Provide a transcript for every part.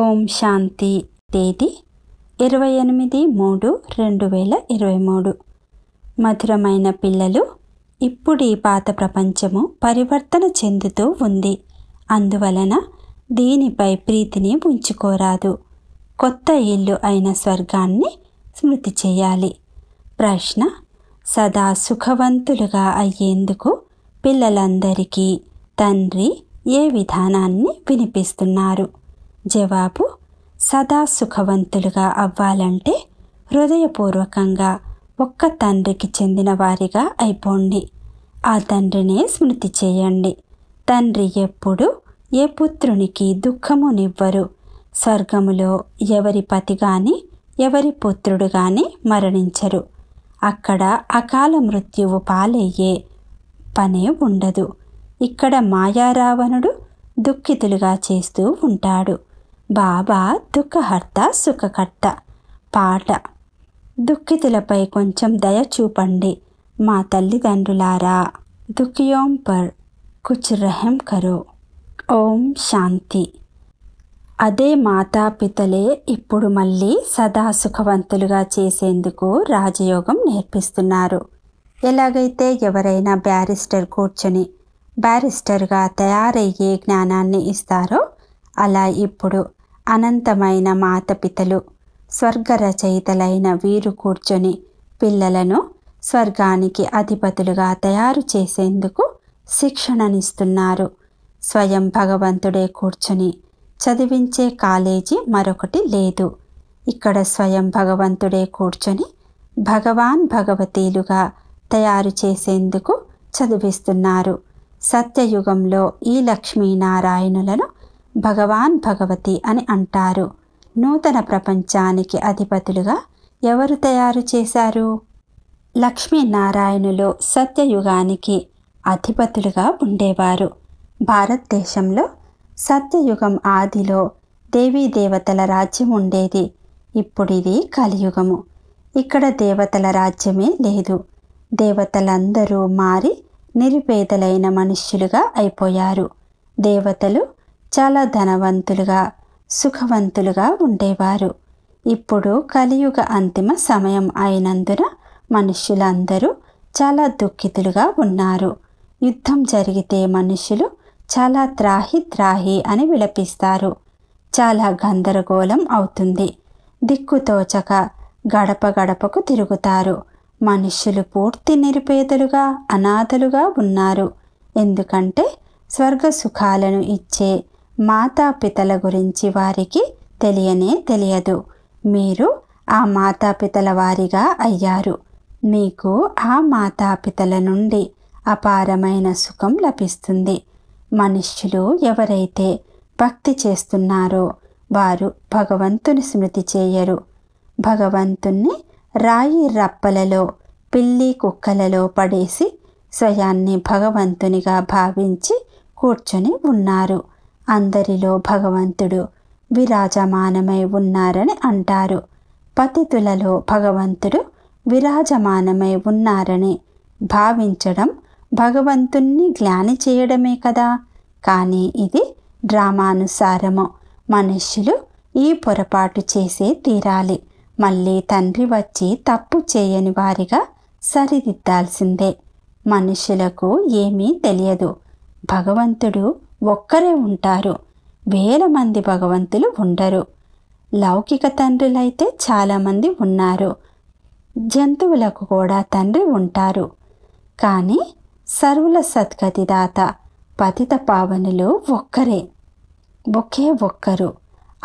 ఓం శాంతి తేదీ ఇరవై ఎనిమిది మూడు రెండు వేల ఇరవై మూడు మధురమైన పిల్లలు ఇప్పుడు ఈ పాత ప్రపంచము పరివర్తన చెందుతూ ఉంది అందువలన దీనిపై ప్రీతిని ఉంచుకోరాదు కొత్త ఇల్లు అయిన స్వర్గాన్ని స్మృతి చేయాలి ప్రశ్న సదా సుఖవంతులుగా అయ్యేందుకు పిల్లలందరికీ తండ్రి ఏ విధానాన్ని వినిపిస్తున్నారు జవాబు సదా సుఖవంతులుగా అవ్వాలంటే హృదయపూర్వకంగా ఒక్క తండ్రికి చెందిన వారిగా అయిపోండి ఆ తండ్రినే స్మృతి చేయండి తండ్రి ఎప్పుడు ఏ పుత్రునికి దుఃఖమునివ్వరు స్వర్గములో ఎవరి పతి గాని ఎవరి పుత్రుడు గాని మరణించరు అక్కడ అకాల మృత్యువు పాలయ్యే పనే ఉండదు ఇక్కడ మాయారావణుడు దుఃఖితులుగా చేస్తూ ఉంటాడు బాబా దుఃఖహర్త సుఖకర్త పాట దుఃఖితులపై కొంచెం దయ చూపండి మా తల్లిదండ్రులారా దుఃఖియోం పర్ కుచ్ రహం కరో ఓం శాంతి అదే మాతాపితలే ఇప్పుడు మళ్ళీ సదా సుఖవంతులుగా చేసేందుకు రాజయోగం నేర్పిస్తున్నారు ఎలాగైతే ఎవరైనా బ్యారిస్టర్ కూర్చొని బ్యారిస్టర్గా తయారయ్యే జ్ఞానాన్ని ఇస్తారో అలా ఇప్పుడు అనంతమైన మాతపితలు స్వర్గరచయితలైన వీరు కూర్చొని పిల్లలను స్వర్గానికి అధిపతులుగా తయారు చేసేందుకు శిక్షణనిస్తున్నారు స్వయం భగవంతుడే కూర్చొని చదివించే కాలేజీ మరొకటి లేదు ఇక్కడ స్వయం భగవంతుడే కూర్చొని భగవాన్ భగవతీలుగా తయారు చేసేందుకు చదివిస్తున్నారు సత్యయుగంలో ఈ లక్ష్మీనారాయణులను భగవాన్ భగవతి అని అంటారు నూతన ప్రపంచానికి అధిపతులుగా ఎవరు తయారు చేశారు లక్ష్మీనారాయణులు సత్యయుగానికి అధిపతులుగా ఉండేవారు భారతదేశంలో సత్యయుగం ఆదిలో దేవీ దేవతల రాజ్యం ఉండేది ఇప్పుడు ఇది కలియుగము ఇక్కడ దేవతల రాజ్యమే లేదు దేవతలందరూ మారి నిరుపేదలైన మనుష్యులుగా అయిపోయారు దేవతలు చాలా ధనవంతులుగా సుఖవంతులుగా ఉండేవారు ఇప్పుడు కలియుగ అంతిమ సమయం అయినందున మనుష్యులందరూ చాలా దుఃఖితులుగా ఉన్నారు యుద్ధం జరిగితే మనుషులు చాలా త్రాహి త్రాహి అని విలపిస్తారు చాలా గందరగోళం అవుతుంది దిక్కుతోచక గడప గడపకు తిరుగుతారు మనుష్యులు పూర్తి నిరుపేదలుగా అనాథలుగా ఉన్నారు ఎందుకంటే స్వర్గ సుఖాలను ఇచ్చే మాతాపితల గురించి వారికి తెలియనే తెలియదు మీరు ఆ మాతాపితల వారిగా అయ్యారు మీకు ఆ మాతాపితల నుండి అపారమైన సుఖం లభిస్తుంది మనుష్యులు ఎవరైతే భక్తి చేస్తున్నారో వారు భగవంతుని స్మృతి చేయరు భగవంతుణ్ణి రాయి రప్పలలో పిల్లి కుక్కలలో పడేసి స్వయాన్ని భగవంతునిగా భావించి కూర్చొని ఉన్నారు అందరిలో భగవంతుడు విరాజమానమై ఉన్నారని అంటారు పతితులలో భగవంతుడు విరాజమానమై ఉన్నారని భావించడం భగవంతుణ్ణి గ్లాని చేయడమే కదా కానీ ఇది డ్రామానుసారము మనుష్యులు ఈ పొరపాటు చేసే తీరాలి మళ్ళీ తండ్రి వచ్చి తప్పు చేయని వారిగా సరిదిద్దాల్సిందే మనుషులకు ఏమీ తెలియదు భగవంతుడు ఒక్కరే ఉంటారు వేల మంది భగవంతులు ఉండరు లౌకిక తండ్రులైతే చాలామంది ఉన్నారు జంతువులకు కూడా తండ్రి ఉంటారు కానీ సర్వుల సద్గతిదాత పతిత పావనులు ఒక్కరే ఒకే ఒక్కరు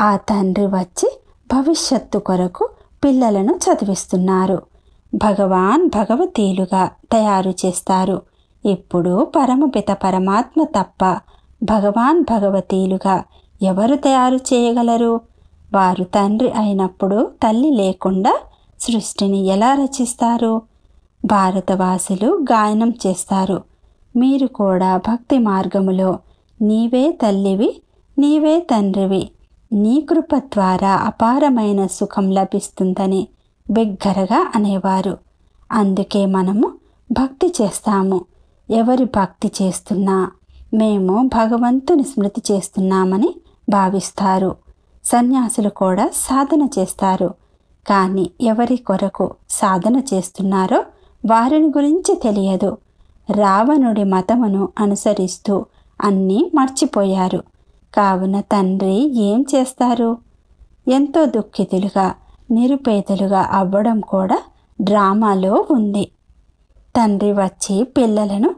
ఆ తండ్రి వచ్చి భవిష్యత్తు కొరకు పిల్లలను చదివిస్తున్నారు భగవాన్ భగవతీలుగా తయారు చేస్తారు ఇప్పుడు పరమపిత పరమాత్మ తప్ప భగవాన్ భగవతీలుగా ఎవరు తయారు చేయగలరు వారు తండ్రి అయినప్పుడు తల్లి లేకుండా సృష్టిని ఎలా రచిస్తారు భారతవాసులు గాయనం చేస్తారు మీరు కూడా భక్తి మార్గములో నీవే తల్లివి నీవే తండ్రివి నీ కృప ద్వారా అపారమైన సుఖం లభిస్తుందని బిగ్గరగా అనేవారు అందుకే మనము భక్తి చేస్తాము ఎవరి భక్తి చేస్తున్నా మేము భగవంతుని స్మృతి చేస్తున్నామని భావిస్తారు సన్యాసులు కూడా సాధన చేస్తారు కానీ ఎవరి కొరకు సాధన చేస్తున్నారో వారిని గురించి తెలియదు రావణుడి మతమును అనుసరిస్తూ అన్నీ మర్చిపోయారు కావున తండ్రి ఏం చేస్తారు ఎంతో దుఃఖితులుగా నిరుపేదలుగా అవ్వడం కూడా డ్రామాలో ఉంది తండ్రి వచ్చి పిల్లలను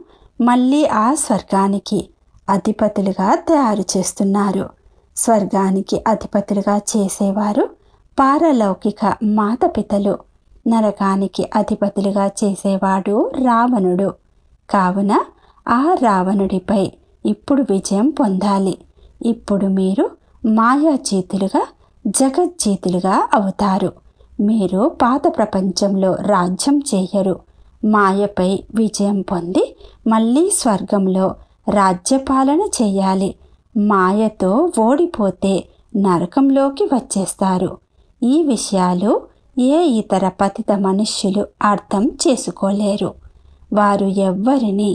మళ్ళీ ఆ స్వర్గానికి అధిపతులుగా తయారు చేస్తున్నారు స్వర్గానికి అధిపతులుగా చేసేవారు పారలౌకిక మాతపితలు నరకానికి అధిపతులుగా చేసేవాడు రావణుడు కావున ఆ రావణుడిపై ఇప్పుడు విజయం పొందాలి ఇప్పుడు మీరు మాయాచేతులుగా జగజ్జీతులుగా అవుతారు మీరు పాత ప్రపంచంలో రాజ్యం చేయరు మాయపై విజయం పొంది మళ్ళీ స్వర్గంలో రాజ్యపాలన చేయాలి మాయతో ఓడిపోతే నరకంలోకి వచ్చేస్తారు ఈ విషయాలు ఏ ఇతర పతిత మనుష్యులు అర్థం చేసుకోలేరు వారు ఎవ్వరిని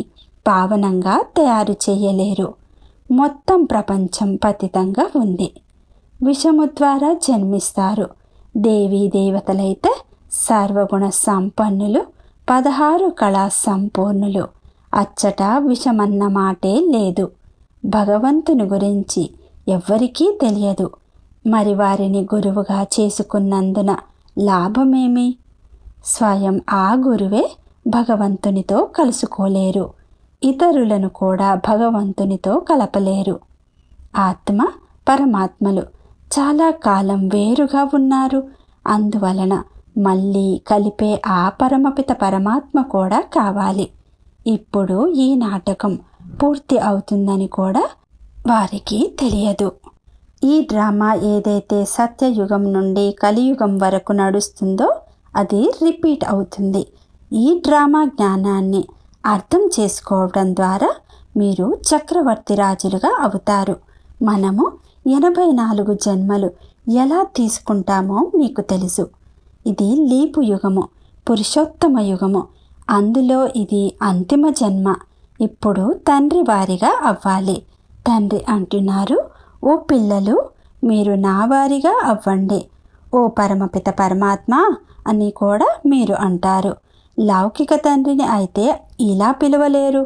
పావనంగా తయారు చేయలేరు మొత్తం ప్రపంచం పతితంగా ఉంది విషము ద్వారా జన్మిస్తారు దేవీ దేవతలైతే సర్వగుణ సంపన్నులు పదహారు కళా సంపూర్ణులు అచ్చట విషమన్న మాటే లేదు భగవంతుని గురించి ఎవ్వరికీ తెలియదు మరి వారిని గురువుగా చేసుకున్నందున లాభమేమి స్వయం ఆ గురువే భగవంతునితో కలుసుకోలేరు ఇతరులను కూడా భగవంతునితో కలపలేరు ఆత్మ పరమాత్మలు చాలా కాలం వేరుగా ఉన్నారు అందువలన మళ్ళీ కలిపే ఆ పరమపిత పరమాత్మ కూడా కావాలి ఇప్పుడు ఈ నాటకం పూర్తి అవుతుందని కూడా వారికి తెలియదు ఈ డ్రామా ఏదైతే సత్యయుగం నుండి కలియుగం వరకు నడుస్తుందో అది రిపీట్ అవుతుంది ఈ డ్రామా జ్ఞానాన్ని అర్థం చేసుకోవడం ద్వారా మీరు చక్రవర్తి రాజులుగా అవుతారు మనము ఎనభై నాలుగు జన్మలు ఎలా తీసుకుంటామో మీకు తెలుసు ఇది లీపు యుగము పురుషోత్తమ యుగము అందులో ఇది అంతిమ జన్మ ఇప్పుడు తండ్రి వారిగా అవ్వాలి తండ్రి అంటున్నారు ఓ పిల్లలు మీరు నా వారిగా అవ్వండి ఓ పరమపిత పరమాత్మ అని కూడా మీరు అంటారు లౌకిక తండ్రిని అయితే ఇలా పిలవలేరు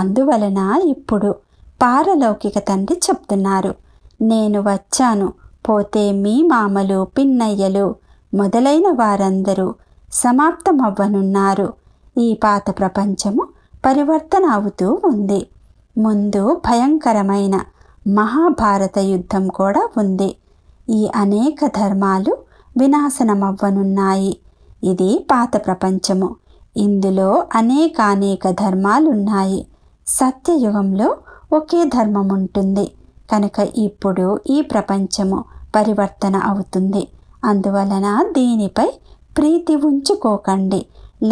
అందువలన ఇప్పుడు పారలౌకిక తండ్రి చెప్తున్నారు నేను వచ్చాను పోతే మీ మామలు పిన్నయ్యలు మొదలైన వారందరూ సమాప్తమవ్వనున్నారు ఈ పాత ప్రపంచము పరివర్తన అవుతూ ఉంది ముందు భయంకరమైన మహాభారత యుద్ధం కూడా ఉంది ఈ అనేక ధర్మాలు వినాశనమవ్వనున్నాయి ఇది పాత ప్రపంచము ఇందులో అనేకానేక ధర్మాలున్నాయి సత్యయుగంలో ఒకే ధర్మం ఉంటుంది కనుక ఇప్పుడు ఈ ప్రపంచము పరివర్తన అవుతుంది అందువలన దీనిపై ప్రీతి ఉంచుకోకండి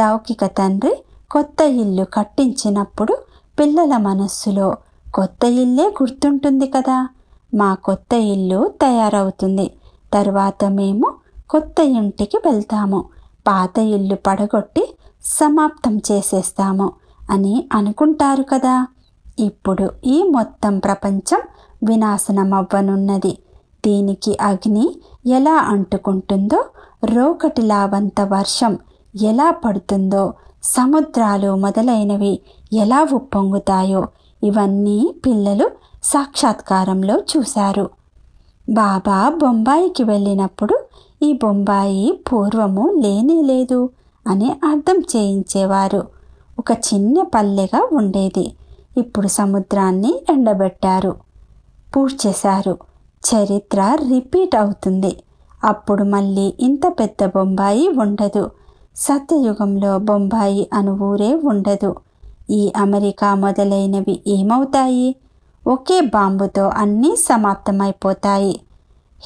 లౌకిక తండ్రి కొత్త ఇల్లు కట్టించినప్పుడు పిల్లల మనస్సులో కొత్త ఇల్లే గుర్తుంటుంది కదా మా కొత్త ఇల్లు తయారవుతుంది తరువాత మేము కొత్త ఇంటికి వెళ్తాము పాత ఇల్లు పడగొట్టి సమాప్తం చేసేస్తాము అని అనుకుంటారు కదా ఇప్పుడు ఈ మొత్తం ప్రపంచం వినాశనమవ్వనున్నది దీనికి అగ్ని ఎలా అంటుకుంటుందో వంత వర్షం ఎలా పడుతుందో సముద్రాలు మొదలైనవి ఎలా ఉప్పొంగుతాయో ఇవన్నీ పిల్లలు సాక్షాత్కారంలో చూశారు బాబా బొంబాయికి వెళ్ళినప్పుడు ఈ బొంబాయి పూర్వము లేనే లేదు అని అర్థం చేయించేవారు ఒక చిన్న పల్లెగా ఉండేది ఇప్పుడు సముద్రాన్ని ఎండబెట్టారు పూడ్చేశారు చరిత్ర రిపీట్ అవుతుంది అప్పుడు మళ్ళీ ఇంత పెద్ద బొంబాయి ఉండదు సత్యయుగంలో బొంబాయి అను ఊరే ఉండదు ఈ అమెరికా మొదలైనవి ఏమవుతాయి ఒకే బాంబుతో అన్నీ సమాప్తమైపోతాయి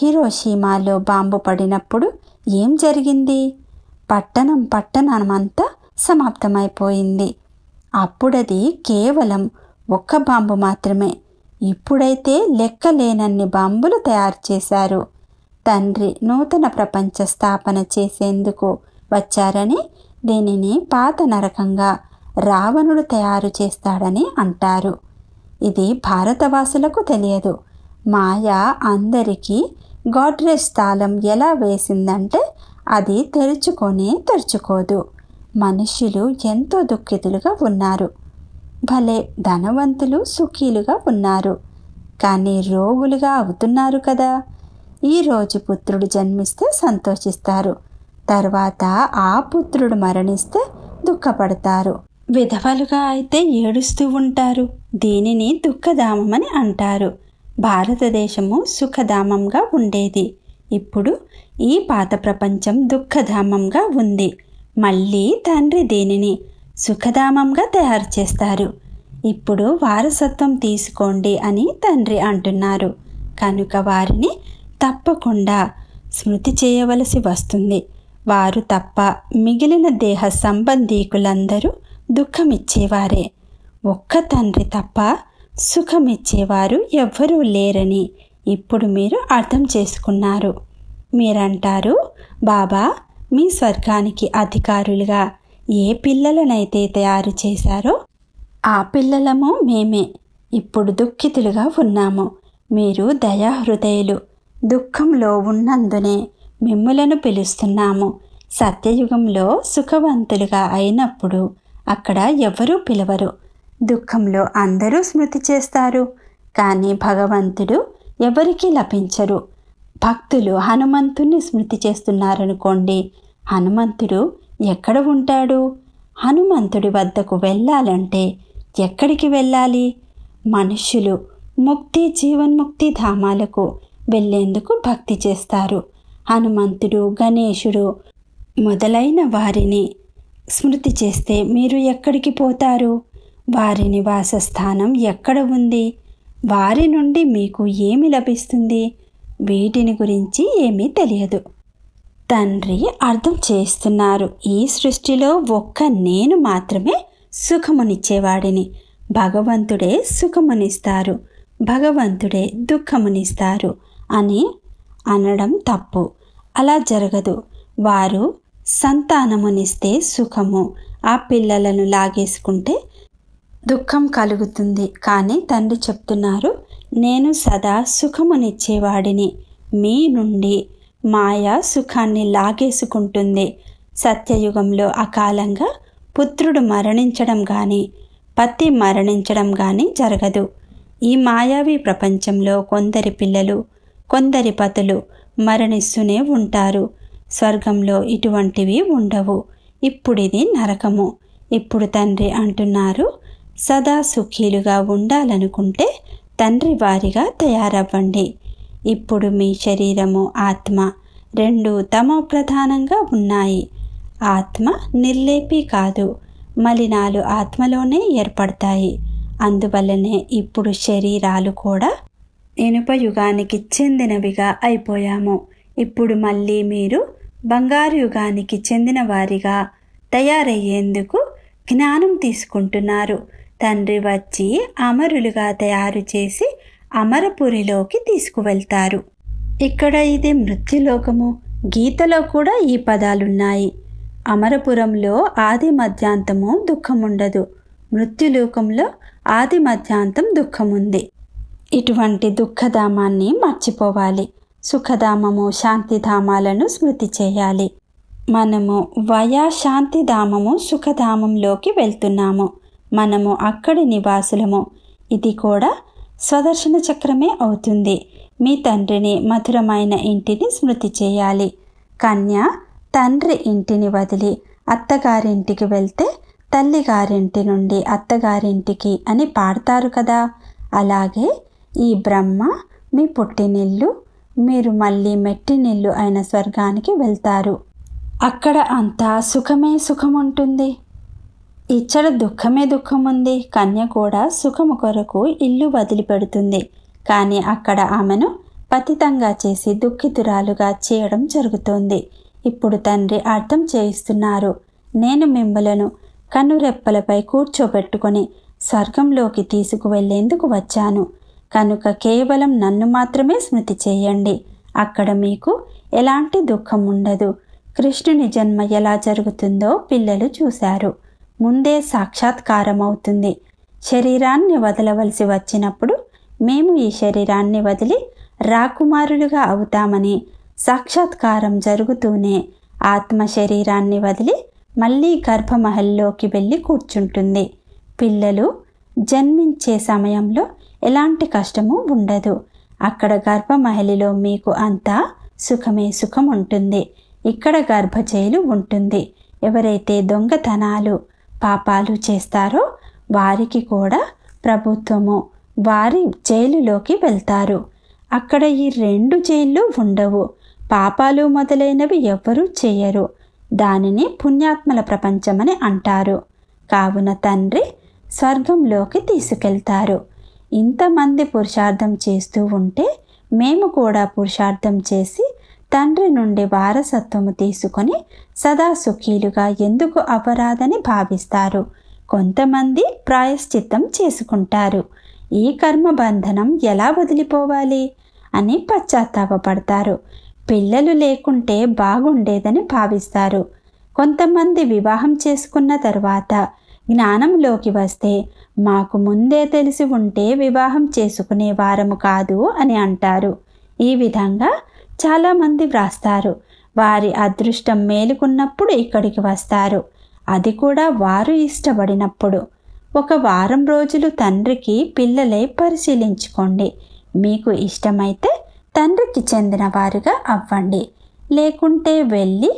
హిరోషీమాలో బాంబు పడినప్పుడు ఏం జరిగింది పట్టణం పట్టణమంతా సమాప్తమైపోయింది అప్పుడది కేవలం ఒక్క బాంబు మాత్రమే ఇప్పుడైతే లెక్కలేనన్ని బాంబులు తయారు చేశారు తండ్రి నూతన ప్రపంచ స్థాపన చేసేందుకు వచ్చారని దీనిని పాత నరకంగా రావణుడు తయారు చేస్తాడని అంటారు ఇది భారతవాసులకు తెలియదు మాయా అందరికీ గాడ్రేజ్ తాళం ఎలా వేసిందంటే అది తెరుచుకొని తెరుచుకోదు మనుషులు ఎంతో దుఃఖితులుగా ఉన్నారు భలే ధనవంతులు సుఖీలుగా ఉన్నారు కానీ రోగులుగా అవుతున్నారు కదా ఈరోజు పుత్రుడు జన్మిస్తే సంతోషిస్తారు తర్వాత ఆ పుత్రుడు మరణిస్తే దుఃఖపడతారు విధవలుగా అయితే ఏడుస్తూ ఉంటారు దీనిని దుఃఖధామమని అంటారు భారతదేశము సుఖధామంగా ఉండేది ఇప్పుడు ఈ పాత ప్రపంచం దుఃఖధామంగా ఉంది మళ్ళీ తండ్రి దీనిని సుఖధామంగా తయారు చేస్తారు ఇప్పుడు వారసత్వం తీసుకోండి అని తండ్రి అంటున్నారు కనుక వారిని తప్పకుండా స్మృతి చేయవలసి వస్తుంది వారు తప్ప మిగిలిన దేహ సంబంధీకులందరూ దుఃఖమిచ్చేవారే ఒక్క తండ్రి తప్ప సుఖమిచ్చేవారు ఎవ్వరూ లేరని ఇప్పుడు మీరు అర్థం చేసుకున్నారు మీరంటారు బాబా మీ స్వర్గానికి అధికారులుగా ఏ పిల్లలనైతే తయారు చేశారో ఆ పిల్లలము మేమే ఇప్పుడు దుఃఖితులుగా ఉన్నాము మీరు దయాహృదయులు దుఃఖంలో ఉన్నందునే మిమ్ములను పిలుస్తున్నాము సత్యయుగంలో సుఖవంతులుగా అయినప్పుడు అక్కడ ఎవరూ పిలవరు దుఃఖంలో అందరూ స్మృతి చేస్తారు కానీ భగవంతుడు ఎవరికీ లభించరు భక్తులు హనుమంతుణ్ణి స్మృతి చేస్తున్నారనుకోండి హనుమంతుడు ఎక్కడ ఉంటాడు హనుమంతుడి వద్దకు వెళ్ళాలంటే ఎక్కడికి వెళ్ళాలి మనుష్యులు ముక్తి జీవన్ముక్తి ధామాలకు వెళ్ళేందుకు భక్తి చేస్తారు హనుమంతుడు గణేశుడు మొదలైన వారిని స్మృతి చేస్తే మీరు ఎక్కడికి పోతారు వారి నివాస స్థానం ఎక్కడ ఉంది వారి నుండి మీకు ఏమి లభిస్తుంది వీటిని గురించి ఏమీ తెలియదు తండ్రి అర్థం చేస్తున్నారు ఈ సృష్టిలో ఒక్క నేను మాత్రమే సుఖమునిచ్చేవాడిని భగవంతుడే సుఖమునిస్తారు భగవంతుడే దుఃఖమునిస్తారు అని అనడం తప్పు అలా జరగదు వారు సంతానమునిస్తే సుఖము ఆ పిల్లలను లాగేసుకుంటే దుఃఖం కలుగుతుంది కానీ తండ్రి చెప్తున్నారు నేను సదా సుఖమునిచ్చేవాడిని మీ నుండి మాయా సుఖాన్ని లాగేసుకుంటుంది సత్యయుగంలో అకాలంగా పుత్రుడు మరణించడం కానీ పత్తి మరణించడం కానీ జరగదు ఈ మాయావి ప్రపంచంలో కొందరి పిల్లలు కొందరి పతులు మరణిస్తూనే ఉంటారు స్వర్గంలో ఇటువంటివి ఉండవు ఇప్పుడిది నరకము ఇప్పుడు తండ్రి అంటున్నారు సదా సుఖీలుగా ఉండాలనుకుంటే తండ్రి వారిగా తయారవ్వండి ఇప్పుడు మీ శరీరము ఆత్మ రెండు తమ ప్రధానంగా ఉన్నాయి ఆత్మ నిర్లేపి కాదు మలినాలు ఆత్మలోనే ఏర్పడతాయి అందువల్లనే ఇప్పుడు శరీరాలు కూడా ఇనుప యుగానికి చెందినవిగా అయిపోయాము ఇప్పుడు మళ్ళీ మీరు బంగారు యుగానికి చెందిన వారిగా తయారయ్యేందుకు జ్ఞానం తీసుకుంటున్నారు తండ్రి వచ్చి అమరులుగా తయారు చేసి అమరపురిలోకి తీసుకువెళ్తారు ఇక్కడ ఇది మృత్యులోకము గీతలో కూడా ఈ పదాలున్నాయి అమరపురంలో ఆది మధ్యాంతము దుఃఖముండదు మృత్యులోకంలో ఆది మధ్యాంతం దుఃఖముంది ఇటువంటి దుఃఖధామాన్ని మర్చిపోవాలి సుఖధామము శాంతిధామాలను స్మృతి చేయాలి మనము వయా శాంతిధామము సుఖధామంలోకి వెళ్తున్నాము మనము అక్కడి నివాసులము ఇది కూడా స్వదర్శన చక్రమే అవుతుంది మీ తండ్రిని మధురమైన ఇంటిని స్మృతి చేయాలి కన్య తండ్రి ఇంటిని వదిలి అత్తగారింటికి వెళ్తే తల్లిగారింటి నుండి అత్తగారింటికి అని పాడతారు కదా అలాగే ఈ బ్రహ్మ మీ పుట్టినిల్లు మీరు మళ్ళీ మెట్టినిల్లు అయిన స్వర్గానికి వెళ్తారు అక్కడ అంతా సుఖమే సుఖముంటుంది ఇచ్చట దుఃఖమే దుఃఖముంది కన్య కూడా సుఖము కొరకు ఇల్లు వదిలిపెడుతుంది కానీ అక్కడ ఆమెను పతితంగా చేసి దుఃఖితురాలుగా చేయడం జరుగుతోంది ఇప్పుడు తండ్రి అర్థం చేయిస్తున్నారు నేను మిమ్మలను కనురెప్పలపై కూర్చోబెట్టుకొని స్వర్గంలోకి తీసుకువెళ్లేందుకు వచ్చాను కనుక కేవలం నన్ను మాత్రమే స్మృతి చేయండి అక్కడ మీకు ఎలాంటి దుఃఖం ఉండదు కృష్ణుని జన్మ ఎలా జరుగుతుందో పిల్లలు చూశారు ముందే సాక్షాత్కారమవుతుంది శరీరాన్ని వదలవలసి వచ్చినప్పుడు మేము ఈ శరీరాన్ని వదిలి రాకుమారులుగా అవుతామని సాక్షాత్కారం జరుగుతూనే ఆత్మ శరీరాన్ని వదిలి మళ్ళీ గర్భమహల్లోకి వెళ్ళి కూర్చుంటుంది పిల్లలు జన్మించే సమయంలో ఎలాంటి కష్టము ఉండదు అక్కడ గర్భమహలిలో మీకు అంతా సుఖమే సుఖం ఉంటుంది ఇక్కడ గర్భజైలు ఉంటుంది ఎవరైతే దొంగతనాలు పాపాలు చేస్తారో వారికి కూడా ప్రభుత్వము వారి జైలులోకి వెళ్తారు అక్కడ ఈ రెండు జైళ్ళు ఉండవు పాపాలు మొదలైనవి ఎవ్వరూ చేయరు దానిని పుణ్యాత్మల ప్రపంచమని అంటారు కావున తండ్రి స్వర్గంలోకి తీసుకెళ్తారు ఇంతమంది పురుషార్థం చేస్తూ ఉంటే మేము కూడా పురుషార్థం చేసి తండ్రి నుండి వారసత్వము తీసుకొని సదా సుఖీలుగా ఎందుకు అపరాధని భావిస్తారు కొంతమంది ప్రాయశ్చిత్తం చేసుకుంటారు ఈ కర్మ బంధనం ఎలా వదిలిపోవాలి అని పశ్చాత్తాపడతారు పిల్లలు లేకుంటే బాగుండేదని భావిస్తారు కొంతమంది వివాహం చేసుకున్న తర్వాత జ్ఞానంలోకి వస్తే మాకు ముందే తెలిసి ఉంటే వివాహం చేసుకునే వారము కాదు అని అంటారు ఈ విధంగా చాలామంది వ్రాస్తారు వారి అదృష్టం మేలుకున్నప్పుడు ఇక్కడికి వస్తారు అది కూడా వారు ఇష్టపడినప్పుడు ఒక వారం రోజులు తండ్రికి పిల్లలే పరిశీలించుకోండి మీకు ఇష్టమైతే తండ్రికి చెందిన వారుగా అవ్వండి లేకుంటే వెళ్ళి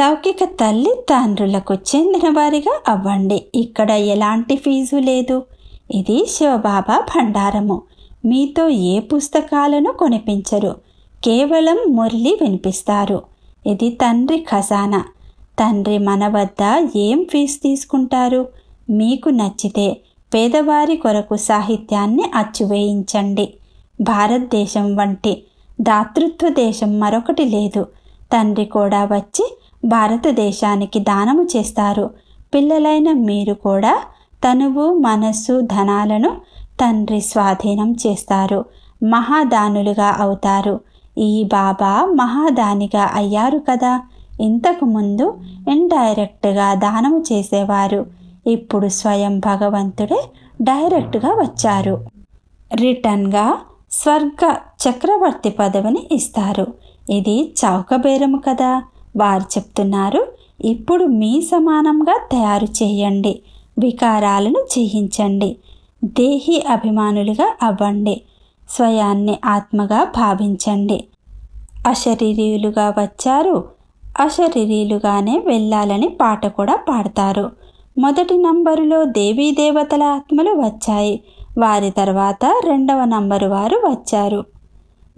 లౌకిక తల్లి తండ్రులకు చెందిన వారిగా అవ్వండి ఇక్కడ ఎలాంటి ఫీజు లేదు ఇది శివబాబా భండారము మీతో ఏ పుస్తకాలను కొనిపించరు కేవలం మురళి వినిపిస్తారు ఇది తండ్రి ఖజానా తండ్రి మన వద్ద ఏం ఫీజు తీసుకుంటారు మీకు నచ్చితే పేదవారి కొరకు సాహిత్యాన్ని అచ్చువేయించండి భారతదేశం వంటి దాతృత్వ దేశం మరొకటి లేదు తండ్రి కూడా వచ్చి భారతదేశానికి దానము చేస్తారు పిల్లలైన మీరు కూడా తనువు మనస్సు ధనాలను తండ్రి స్వాధీనం చేస్తారు మహాదానులుగా అవుతారు ఈ బాబా మహాదానిగా అయ్యారు కదా ఇంతకుముందు ఇండైరెక్ట్గా దానము చేసేవారు ఇప్పుడు స్వయం భగవంతుడే డైరెక్ట్గా వచ్చారు రిటర్న్గా స్వర్గ చక్రవర్తి పదవిని ఇస్తారు ఇది చౌకబేరము కదా వారు చెప్తున్నారు ఇప్పుడు మీ సమానంగా తయారు చేయండి వికారాలను చేయించండి దేహి అభిమానులుగా అవ్వండి స్వయాన్ని ఆత్మగా భావించండి అశరీరీలుగా వచ్చారు అశరీరీలుగానే వెళ్ళాలని పాట కూడా పాడతారు మొదటి నంబరులో దేవీ దేవతల ఆత్మలు వచ్చాయి వారి తర్వాత రెండవ నంబరు వారు వచ్చారు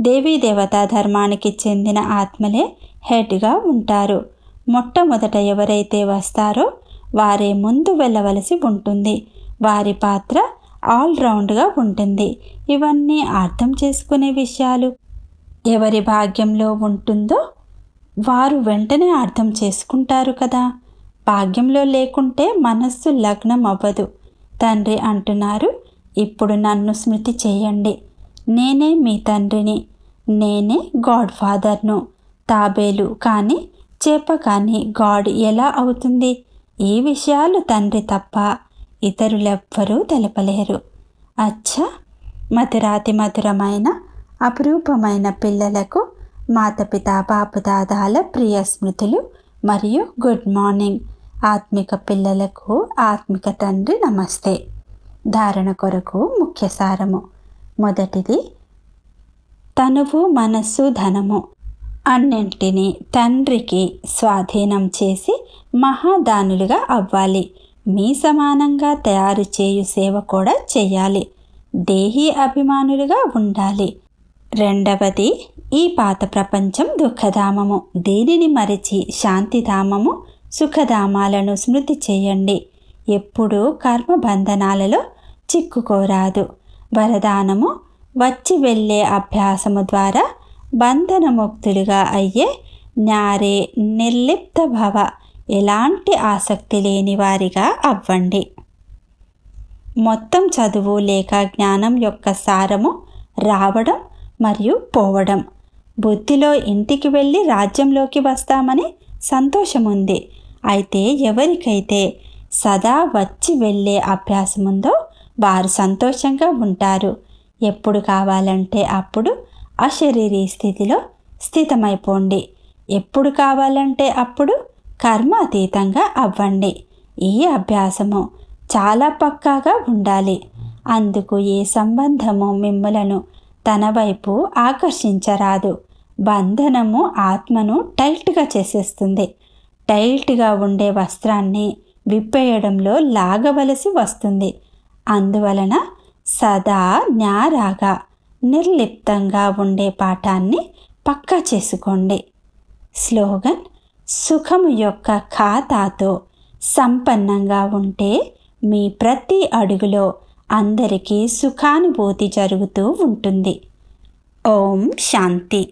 దేవీ దేవతా ధర్మానికి చెందిన ఆత్మలే హెడ్గా ఉంటారు మొట్టమొదట ఎవరైతే వస్తారో వారే ముందు వెళ్ళవలసి ఉంటుంది వారి పాత్ర ఆల్రౌండ్గా ఉంటుంది ఇవన్నీ అర్థం చేసుకునే విషయాలు ఎవరి భాగ్యంలో ఉంటుందో వారు వెంటనే అర్థం చేసుకుంటారు కదా భాగ్యంలో లేకుంటే మనస్సు లగ్నం అవ్వదు తండ్రి అంటున్నారు ఇప్పుడు నన్ను స్మృతి చేయండి నేనే మీ తండ్రిని నేనే గాడ్ ఫాదర్ను తాబేలు కానీ చేప కానీ గాడ్ ఎలా అవుతుంది ఈ విషయాలు తండ్రి తప్ప ఇతరులెవ్వరూ తెలపలేరు అచ్చ మధురాతి మధురమైన అపురూపమైన పిల్లలకు మాతపిత బాపుదాదాల ప్రియ స్మృతులు మరియు గుడ్ మార్నింగ్ ఆత్మిక పిల్లలకు ఆత్మిక తండ్రి నమస్తే ధారణ కొరకు ముఖ్య సారము మొదటిది తనువు మనస్సు ధనము అన్నింటినీ తండ్రికి స్వాధీనం చేసి మహాదానులుగా అవ్వాలి మీ సమానంగా తయారు చేయు సేవ కూడా చేయాలి దేహీ అభిమానులుగా ఉండాలి రెండవది ఈ పాత ప్రపంచం దుఃఖధామము దీనిని మరిచి శాంతిధామము సుఖధామాలను స్మృతి చేయండి ఎప్పుడూ కర్మ బంధనాలలో చిక్కుకోరాదు వరదానము వచ్చి వెళ్ళే అభ్యాసము ద్వారా బంధనముక్తులుగా అయ్యే న్యారే నిర్లిప్త భవ ఎలాంటి ఆసక్తి లేని వారిగా అవ్వండి మొత్తం చదువు లేక జ్ఞానం యొక్క సారము రావడం మరియు పోవడం బుద్ధిలో ఇంటికి వెళ్ళి రాజ్యంలోకి వస్తామని సంతోషముంది అయితే ఎవరికైతే సదా వచ్చి వెళ్ళే అభ్యాసముందో వారు సంతోషంగా ఉంటారు ఎప్పుడు కావాలంటే అప్పుడు అశరీరీ స్థితిలో స్థితమైపోండి ఎప్పుడు కావాలంటే అప్పుడు కర్మ అతీతంగా అవ్వండి ఈ అభ్యాసము చాలా పక్కాగా ఉండాలి అందుకు ఏ సంబంధము మిమ్మలను తన వైపు ఆకర్షించరాదు బంధనము ఆత్మను టైట్గా చేసేస్తుంది టైట్గా ఉండే వస్త్రాన్ని విప్పేయడంలో లాగవలసి వస్తుంది అందువలన సదా న్యారాగా నిర్లిప్తంగా ఉండే పాఠాన్ని పక్కా చేసుకోండి స్లోగన్ సుఖము యొక్క ఖాతాతో సంపన్నంగా ఉంటే మీ ప్రతి అడుగులో అందరికీ సుఖానుభూతి జరుగుతూ ఉంటుంది ఓం శాంతి